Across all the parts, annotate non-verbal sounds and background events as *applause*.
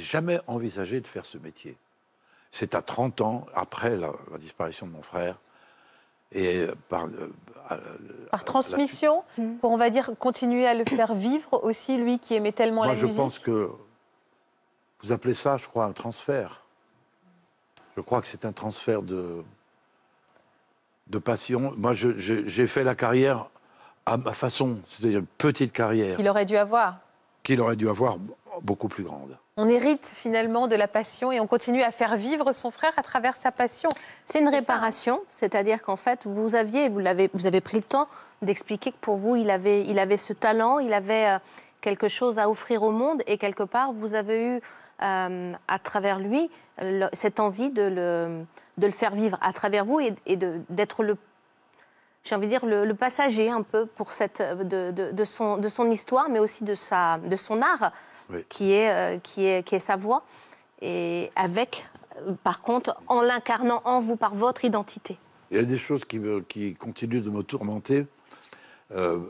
jamais envisagé de faire ce métier. C'est à 30 ans, après la, disparition de mon frère, et euh, par, euh, euh, par transmission, hmm. pour, on va dire, continuer à le faire vivre aussi, lui qui aimait tellement la musique Moi, je pense que... Vous appelez ça, je crois, un transfert. Je crois que c'est un transfert de, de passion. Moi, j'ai fait la carrière à ma façon, c'est-à-dire une petite carrière. Qu'il aurait dû avoir. Qu'il aurait dû avoir beaucoup plus grande. On hérite finalement de la passion et on continue à faire vivre son frère à travers sa passion. C'est une réparation, c'est-à-dire qu'en fait, vous aviez, vous, l'avez, vous avez pris le temps d'expliquer que pour vous, il avait, il avait ce talent, il avait euh, quelque chose à offrir au monde et quelque part, vous avez eu euh, à travers lui cette envie de le, faire vivre à travers vous et, d'être le j'ai envie de dire, le, passager un peu pour cette, euh, de, de, son, de son histoire, mais aussi de, sa, de son art, qui, est, euh, qui, est, qui est sa voix, et avec, euh, par contre, en l'incarnant en vous par votre identité. Il y a des choses qui, qui continuent de me tourmenter.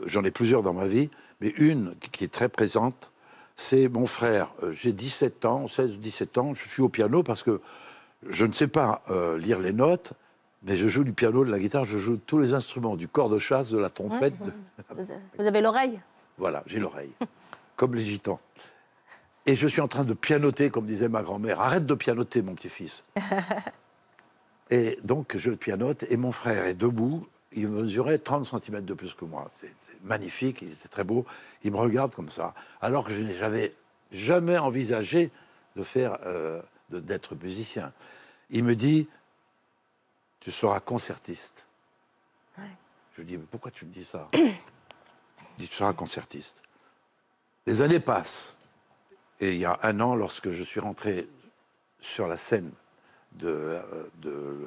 J'en ai plusieurs dans ma vie, mais une qui est très présente, c'est mon frère. J'ai 17 ans, 16 17 ans, je suis au piano parce que je ne sais pas lire les notes mais je joue du piano, de la guitare, je joue tous les instruments, du corps de chasse, de la trompette. Vous avez l'oreille Voilà, j'ai l'oreille. comme les gitans. Et je suis en train de pianoter, comme disait ma grand-mère. Arrête de pianoter, mon petit-fils. *laughs* et donc, je pianote, et mon frère est debout. Il mesurait 30 cm de plus que moi. C'est magnifique, était très beau. Il me regarde comme ça, alors que je n'avais jamais envisagé de faire, euh, d'être musicien. Il me dit, tu seras concertiste. Je lui dis, mais pourquoi tu me dis ça *coughs* Il dit, tu seras concertiste. Les années passent. Et il y a un an, lorsque je suis rentré sur la scène de, euh,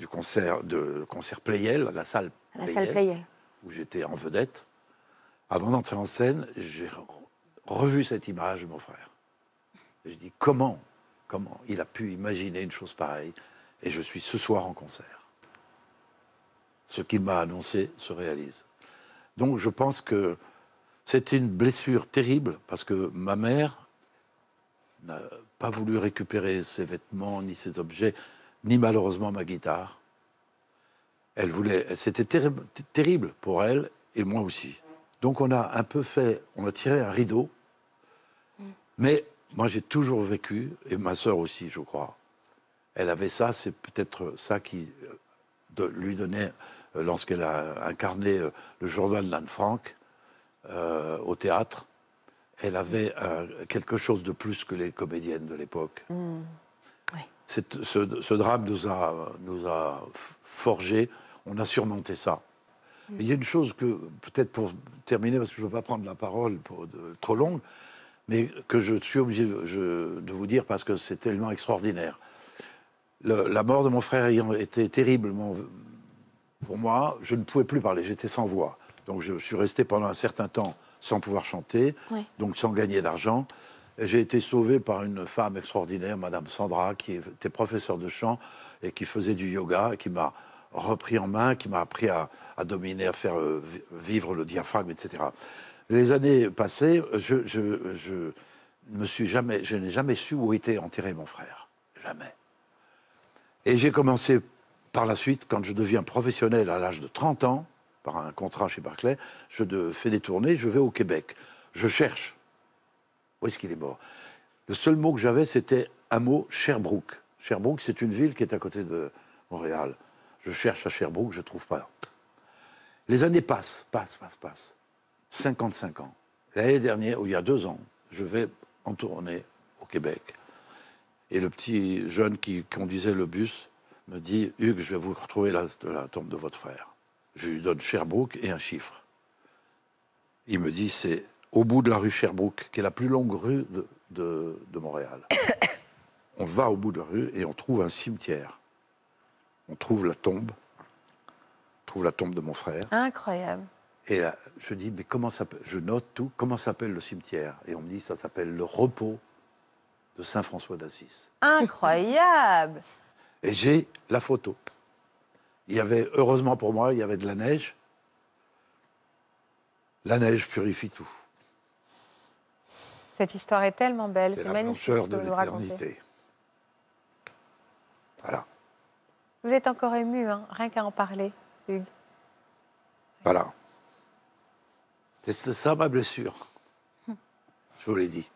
du concert, de, concert Playel, la salle la Playel, où j'étais en vedette, avant d'entrer en scène, j'ai revu cette image de mon frère. je dis, comment, comment il a pu imaginer une chose pareille et je suis ce soir en concert. Ce qu'il m'a annoncé se réalise. Donc je pense que c'est une blessure terrible parce que ma mère n'a pas voulu récupérer ses vêtements, ni ses objets, ni malheureusement ma guitare. Elle voulait, c'était terrible pour elle et moi aussi. Donc on a un peu fait, on a tiré un rideau. Mm. Mais moi j'ai toujours vécu, et ma sœur aussi je crois, elle avait ça, c'est peut-être ça qui euh, lui donnait, euh, lorsqu'elle a incarné euh, le journal d'Anne Frank au théâtre, elle avait quelque chose de plus que les comédiennes de l'époque. Mmh. Ce, drame nous a, nous a forgé, on a surmonté ça. Mmh. Il y a une chose que, peut-être pour terminer, parce que je ne veux pas prendre la parole trop longue, mais que je suis obligé de vous dire parce que c'est tellement extraordinaire la mort de mon frère ayant été terriblement pour moi, je ne pouvais plus parler, j'étais sans voix. Donc je suis resté pendant un certain temps sans pouvoir chanter, donc sans gagner d'argent. J'ai été sauvé par une femme extraordinaire, Madame Sandra, qui était professeure de chant et qui faisait du yoga, qui m'a repris en main, qui m'a appris à, dominer, à faire euh, vivre le diaphragme, etc. Les années passées, je, me suis jamais, je n'ai jamais su où était enterré mon frère, jamais. Et j'ai commencé par la suite, quand je deviens professionnel à l'âge de 30 ans, par un contrat chez Barclay, je fais des tournées, je vais au Québec. Je cherche. Où est-ce qu'il est mort Le seul mot que j'avais, c'était un mot Sherbrooke. Sherbrooke, c'est une ville qui est à côté de Montréal. Je cherche à Sherbrooke, je ne trouve pas. Les années passent, passent, passent, passent. 55 ans. L'année dernière, ou il y a deux ans, je vais en tournée au Québec. Et le petit jeune qui conduisait le bus me dit Hugues, je vais vous retrouver la, tombe de votre frère. Je lui donne Sherbrooke et un chiffre. Il me dit c'est au bout de la rue Sherbrooke, qui est la plus longue rue de, Montréal. *coughs* on va au bout de la rue et on trouve un cimetière. On trouve la tombe. trouve la tombe de mon frère. Incroyable. Et là, je dis, mais comment Je note tout. Comment s'appelle le cimetière Et on me dit, ça s'appelle le repos de Saint François d'Assise. Incroyable *laughs* Et j'ai la photo. Il y avait, heureusement pour moi, il y avait de la neige. La neige purifie tout. Cette histoire est tellement belle, c'est magnifique. C'est de l'éternité. Voilà. Vous êtes encore ému, hein, rien qu'à en parler, Hugues. Voilà. C'est ça ma blessure. Je vous l'ai dit.